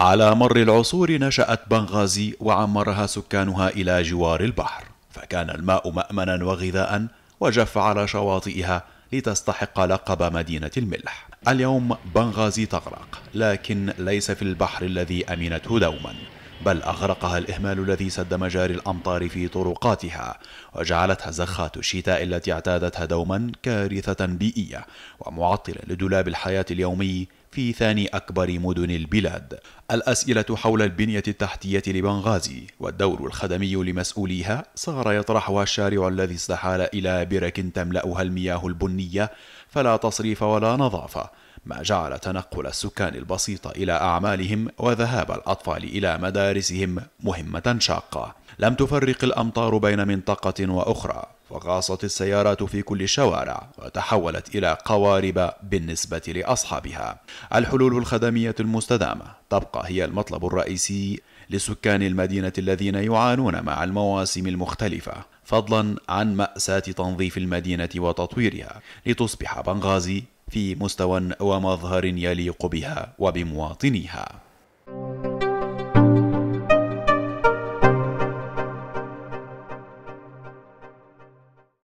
على مر العصور نشأت بنغازي وعمرها سكانها إلى جوار البحر فكان الماء مأمنا وغذاء وجف على شواطئها لتستحق لقب مدينة الملح اليوم بنغازي تغرق لكن ليس في البحر الذي أمنته دوما بل أغرقها الإهمال الذي سد مجاري الأمطار في طرقاتها وجعلتها زخات الشتاء التي اعتادتها دوما كارثة بيئية ومعطلة لدولاب الحياة اليومي في ثاني أكبر مدن البلاد الأسئلة حول البنية التحتية لبنغازي والدور الخدمي لمسؤوليها صار يطرحها الشارع الذي استحال إلى برك تملأها المياه البنية فلا تصريف ولا نظافة ما جعل تنقل السكان البسيط إلى أعمالهم وذهاب الأطفال إلى مدارسهم مهمة شاقة لم تفرق الأمطار بين منطقة وأخرى فغاصت السيارات في كل الشوارع وتحولت إلى قوارب بالنسبة لأصحابها الحلول الخدمية المستدامة تبقى هي المطلب الرئيسي لسكان المدينة الذين يعانون مع المواسم المختلفة فضلا عن مأساة تنظيف المدينة وتطويرها لتصبح بنغازي في مستوى ومظهر يليق بها وبمواطنيها